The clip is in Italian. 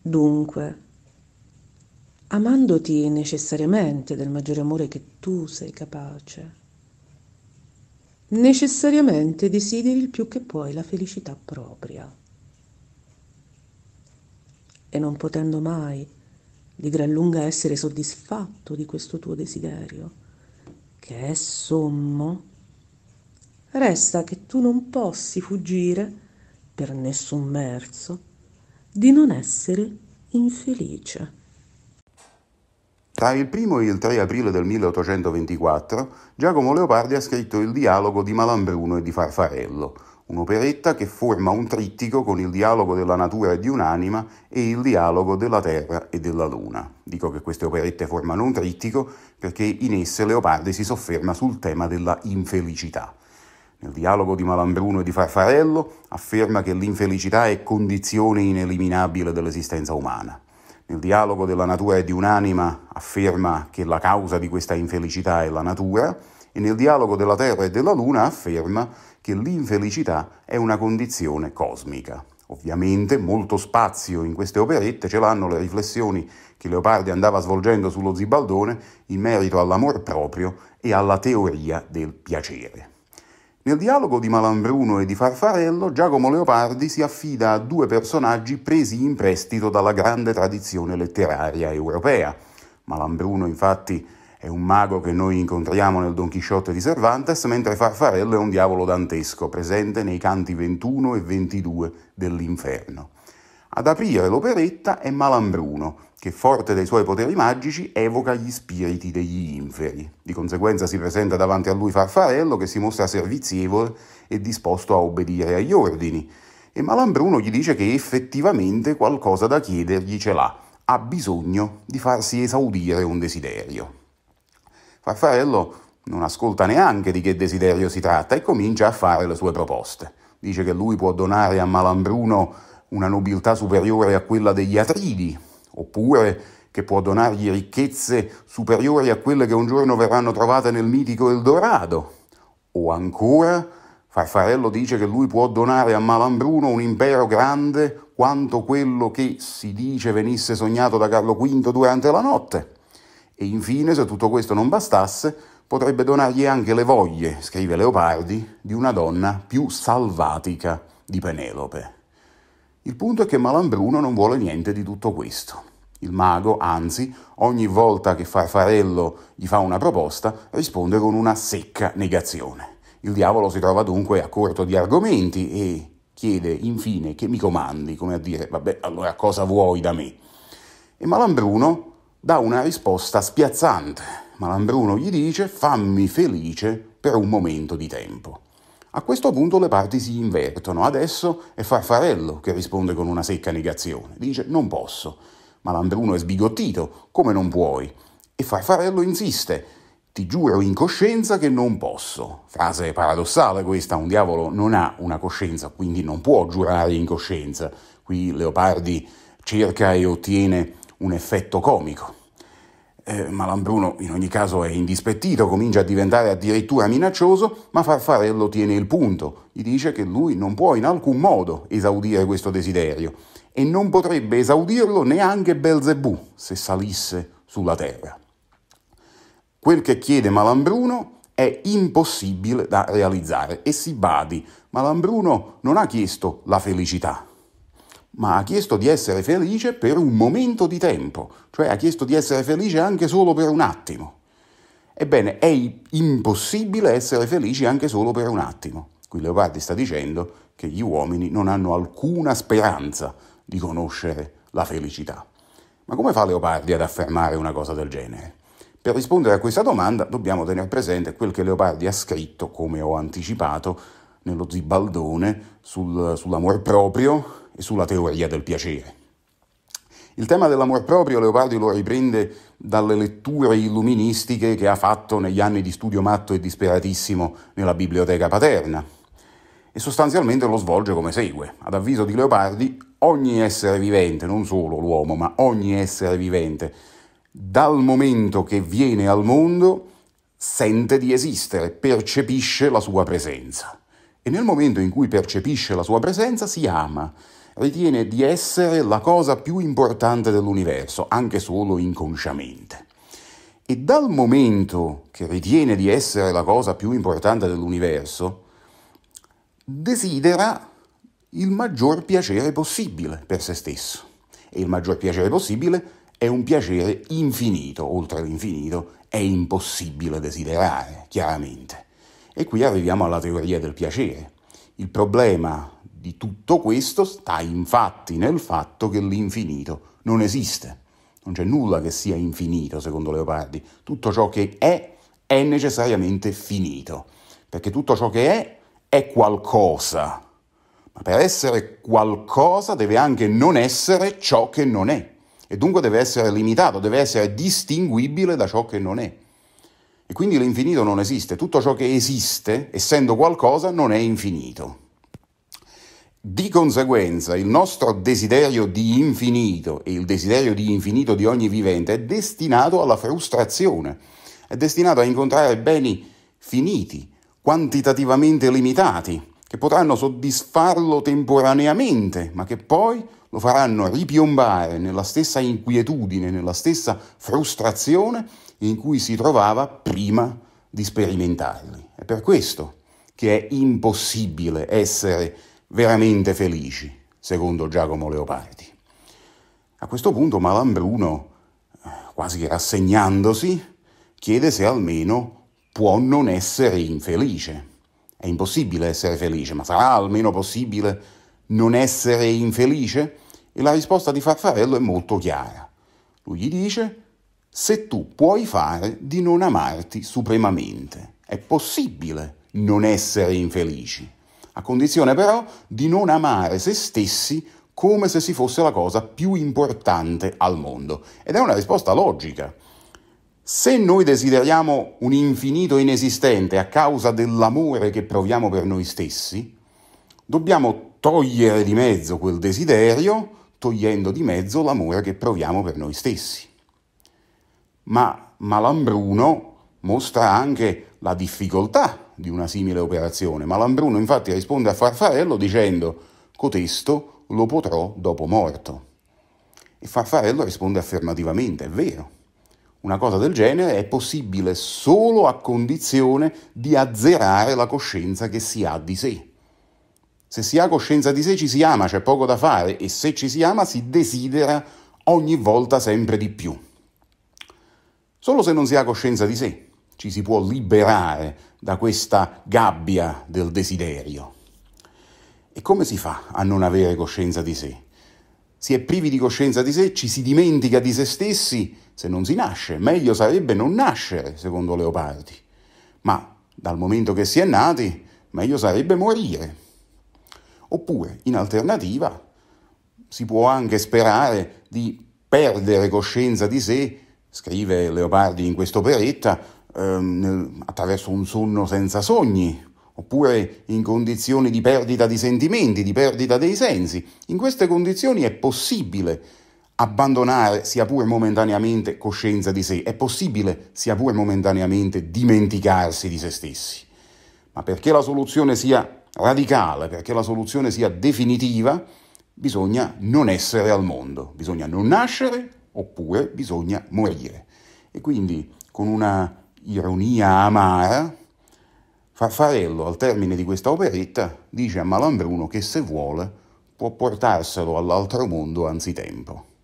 Dunque, amandoti necessariamente del maggiore amore che tu sei capace, necessariamente desideri il più che puoi la felicità propria. E non potendo mai di gran lunga essere soddisfatto di questo tuo desiderio, che è sommo, resta che tu non possi fuggire per nessun merzo di non essere infelice. Tra il 1 e il 3 aprile del 1824 Giacomo Leopardi ha scritto il dialogo di Malambruno e di Farfarello, un'operetta che forma un trittico con il dialogo della natura e di un'anima e il dialogo della terra e della luna. Dico che queste operette formano un trittico perché in esse Leopardi si sofferma sul tema della infelicità. Nel dialogo di Malambruno e di Farfarello afferma che l'infelicità è condizione ineliminabile dell'esistenza umana. Nel dialogo della natura e di un'anima afferma che la causa di questa infelicità è la natura e nel dialogo della Terra e della Luna afferma che l'infelicità è una condizione cosmica. Ovviamente molto spazio in queste operette ce l'hanno le riflessioni che Leopardi andava svolgendo sullo Zibaldone in merito all'amor proprio e alla teoria del piacere. Nel dialogo di Malambruno e di Farfarello, Giacomo Leopardi si affida a due personaggi presi in prestito dalla grande tradizione letteraria europea. Malambruno, infatti, è un mago che noi incontriamo nel Don Chisciotte di Cervantes, mentre Farfarello è un diavolo dantesco, presente nei canti 21 e 22 dell'Inferno. Ad aprire l'operetta è Malambruno, che forte dei suoi poteri magici evoca gli spiriti degli inferi. Di conseguenza si presenta davanti a lui Farfarello che si mostra servizievole e disposto a obbedire agli ordini. E Malambruno gli dice che effettivamente qualcosa da chiedergli ce l'ha, ha bisogno di farsi esaudire un desiderio. Farfarello non ascolta neanche di che desiderio si tratta e comincia a fare le sue proposte. Dice che lui può donare a Malambruno una nobiltà superiore a quella degli atridi, oppure che può donargli ricchezze superiori a quelle che un giorno verranno trovate nel mitico Eldorado, o ancora Farfarello dice che lui può donare a Malambruno un impero grande quanto quello che si dice venisse sognato da Carlo V durante la notte. E infine, se tutto questo non bastasse, potrebbe donargli anche le voglie, scrive Leopardi, di una donna più salvatica di Penelope. Il punto è che Malambruno non vuole niente di tutto questo. Il mago, anzi, ogni volta che Farfarello gli fa una proposta, risponde con una secca negazione. Il diavolo si trova dunque a corto di argomenti e chiede infine che mi comandi, come a dire, vabbè, allora cosa vuoi da me? E Malambruno dà una risposta spiazzante. Malambruno gli dice, fammi felice per un momento di tempo. A questo punto le parti si invertono. Adesso è Farfarello che risponde con una secca negazione. Dice non posso. Ma Landruno è sbigottito. Come non puoi? E Farfarello insiste. Ti giuro in coscienza che non posso. Frase paradossale questa, un diavolo non ha una coscienza, quindi non può giurare in coscienza. Qui Leopardi cerca e ottiene un effetto comico. Eh, ma in ogni caso è indispettito, comincia a diventare addirittura minaccioso, ma Farfarello tiene il punto, gli dice che lui non può in alcun modo esaudire questo desiderio e non potrebbe esaudirlo neanche Belzebù se salisse sulla terra. Quel che chiede Malambruno è impossibile da realizzare e si badi, Malambruno non ha chiesto la felicità, ma ha chiesto di essere felice per un momento di tempo, cioè ha chiesto di essere felice anche solo per un attimo. Ebbene, è impossibile essere felici anche solo per un attimo. Qui Leopardi sta dicendo che gli uomini non hanno alcuna speranza di conoscere la felicità. Ma come fa Leopardi ad affermare una cosa del genere? Per rispondere a questa domanda dobbiamo tenere presente quel che Leopardi ha scritto, come ho anticipato, nello Zibaldone sul, sull'amor proprio, e sulla teoria del piacere. Il tema dell'amor proprio Leopardi lo riprende dalle letture illuministiche che ha fatto negli anni di studio matto e disperatissimo nella biblioteca paterna e sostanzialmente lo svolge come segue. Ad avviso di Leopardi, ogni essere vivente, non solo l'uomo, ma ogni essere vivente, dal momento che viene al mondo, sente di esistere, percepisce la sua presenza. E nel momento in cui percepisce la sua presenza si ama, ritiene di essere la cosa più importante dell'universo, anche solo inconsciamente. E dal momento che ritiene di essere la cosa più importante dell'universo, desidera il maggior piacere possibile per se stesso. E il maggior piacere possibile è un piacere infinito, oltre l'infinito è impossibile desiderare, chiaramente. E qui arriviamo alla teoria del piacere. Il problema di tutto questo sta infatti nel fatto che l'infinito non esiste. Non c'è nulla che sia infinito, secondo Leopardi. Tutto ciò che è è necessariamente finito, perché tutto ciò che è è qualcosa. Ma per essere qualcosa deve anche non essere ciò che non è. E dunque deve essere limitato, deve essere distinguibile da ciò che non è. E quindi l'infinito non esiste, tutto ciò che esiste, essendo qualcosa, non è infinito. Di conseguenza il nostro desiderio di infinito e il desiderio di infinito di ogni vivente è destinato alla frustrazione, è destinato a incontrare beni finiti, quantitativamente limitati, che potranno soddisfarlo temporaneamente, ma che poi lo faranno ripiombare nella stessa inquietudine, nella stessa frustrazione in cui si trovava prima di sperimentarli. È per questo che è impossibile essere veramente felici, secondo Giacomo Leopardi. A questo punto Malambruno, eh, quasi rassegnandosi, chiede se almeno può non essere infelice. È impossibile essere felice, ma sarà almeno possibile non essere infelice? E la risposta di Farfarello è molto chiara. Lui gli dice, se tu puoi fare di non amarti supremamente, è possibile non essere infelici a condizione però di non amare se stessi come se si fosse la cosa più importante al mondo. Ed è una risposta logica. Se noi desideriamo un infinito inesistente a causa dell'amore che proviamo per noi stessi, dobbiamo togliere di mezzo quel desiderio, togliendo di mezzo l'amore che proviamo per noi stessi. Ma Malambruno mostra anche la difficoltà di una simile operazione, ma Lambruno infatti risponde a Farfarello dicendo «Cotesto lo potrò dopo morto». E Farfarello risponde affermativamente, è vero. Una cosa del genere è possibile solo a condizione di azzerare la coscienza che si ha di sé. Se si ha coscienza di sé ci si ama, c'è poco da fare e se ci si ama si desidera ogni volta sempre di più. Solo se non si ha coscienza di sé ci si può liberare da questa gabbia del desiderio. E come si fa a non avere coscienza di sé? Si è privi di coscienza di sé, ci si dimentica di se stessi se non si nasce. Meglio sarebbe non nascere, secondo Leopardi. Ma dal momento che si è nati, meglio sarebbe morire. Oppure, in alternativa, si può anche sperare di perdere coscienza di sé, scrive Leopardi in quest'operetta, ehm, attraverso un sonno senza sogni, oppure in condizioni di perdita di sentimenti, di perdita dei sensi. In queste condizioni è possibile abbandonare, sia pure momentaneamente, coscienza di sé, è possibile, sia pure momentaneamente, dimenticarsi di se stessi. Ma perché la soluzione sia radicale, perché la soluzione sia definitiva, bisogna non essere al mondo, bisogna non nascere oppure bisogna morire. E quindi con una ironia amara, Farfarello, al termine di questa operetta, dice a Malambruno che se vuole può portarselo all'altro mondo anzitempo.